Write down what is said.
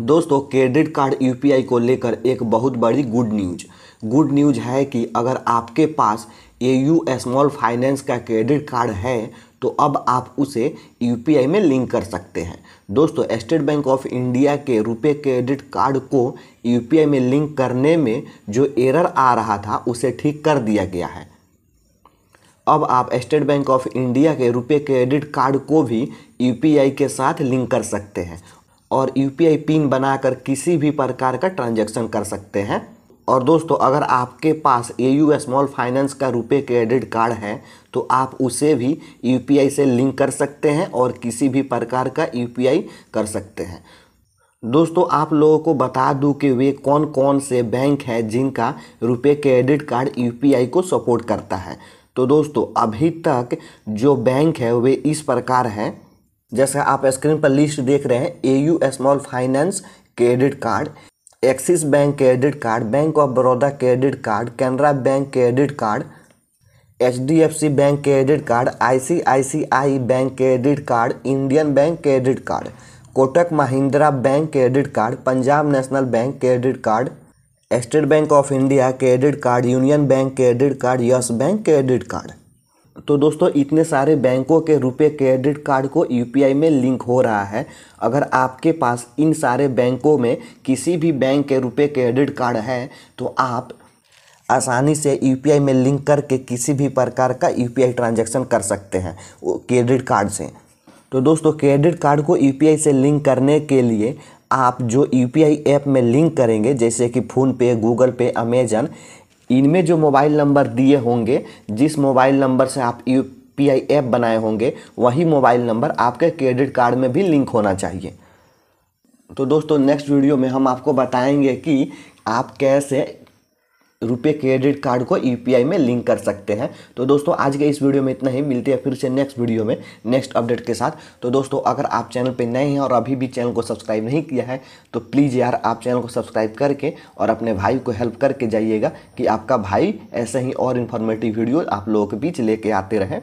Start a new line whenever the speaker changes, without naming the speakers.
दोस्तों credit card UPI को लेकर एक बहुत बड़ी गुड न्यूज गुड न्यूज है कि अगर आपके पास ए यू स्मॉल फाइनेंस का क्रेडिट कार्ड है तो अब आप उसे यूपीआई में लिंक कर सकते हैं दोस्तों स्टेट बैंक ऑफ इंडिया के रुपए क्रेडिट कार्ड को यूपीआई में लिंक करने में जो एरर आ रहा था उसे ठीक कर दिया गया है अब आप स्टेट बैंक ऑफ इंडिया के रुपए क्रेडिट कार्ड को भी यूपीआई के साथ लिंक कर सकते हैं और यू पिन बनाकर किसी भी प्रकार का ट्रांजेक्शन कर सकते हैं और दोस्तों अगर आपके पास ए यू स्मॉल फाइनेंस का रुपए क्रेडिट कार्ड है तो आप उसे भी यू से लिंक कर सकते हैं और किसी भी प्रकार का यू कर सकते हैं दोस्तों आप लोगों को बता दूं कि वे कौन कौन से बैंक हैं जिनका रुपए क्रेडिट कार्ड यू को सपोर्ट करता है तो दोस्तों अभी तक जो बैंक है वे इस प्रकार हैं जैसा आप स्क्रीन पर लिस्ट देख रहे हैं A U small finance credit card Axis bank credit card bank of Baroda credit card Canara bank credit card H D F C bank credit card I C I C I bank credit card Indian bank credit card Kotak Mahindra bank credit card Punjab national bank credit card state bank of India credit card union bank credit card yes bank credit card तो दोस्तों इतने सारे बैंकों के RuPay credit card को UPI में link हो रहा है अगर आपके पास इन सारे बैंकों में किसी भी बैंक के रुपए क्रेडिट कार्ड है तो आप आसानी से यू में लिंक करके किसी भी प्रकार का यूपीआई ट्रांजेक्शन कर सकते हैं क्रेडिट कार्ड से तो दोस्तों क्रेडिट कार्ड को यू से लिंक करने के लिए आप जो यू ऐप में लिंक करेंगे जैसे कि फ़ोनपे गूगल पे अमेजन इनमें जो मोबाइल नंबर दिए होंगे जिस मोबाइल नंबर से आप यू पी आई ऐप बनाए होंगे वही मोबाइल नंबर आपके क्रेडिट कार्ड में भी लिंक होना चाहिए तो दोस्तों नेक्स्ट वीडियो में हम आपको बताएंगे कि आप कैसे रुपये क्रेडिट कार्ड को यू e में लिंक कर सकते हैं तो दोस्तों आज के इस वीडियो में इतना ही मिलते हैं फिर से नेक्स्ट वीडियो में नेक्स्ट अपडेट के साथ तो दोस्तों अगर आप चैनल पर नए हैं और अभी भी चैनल को सब्सक्राइब नहीं किया है तो प्लीज़ यार आप चैनल को सब्सक्राइब करके और अपने भाई को हेल्प करके जाइएगा कि आपका भाई ऐसे ही और इन्फॉर्मेटिव वीडियो आप लोगों के बीच लेके आते रहें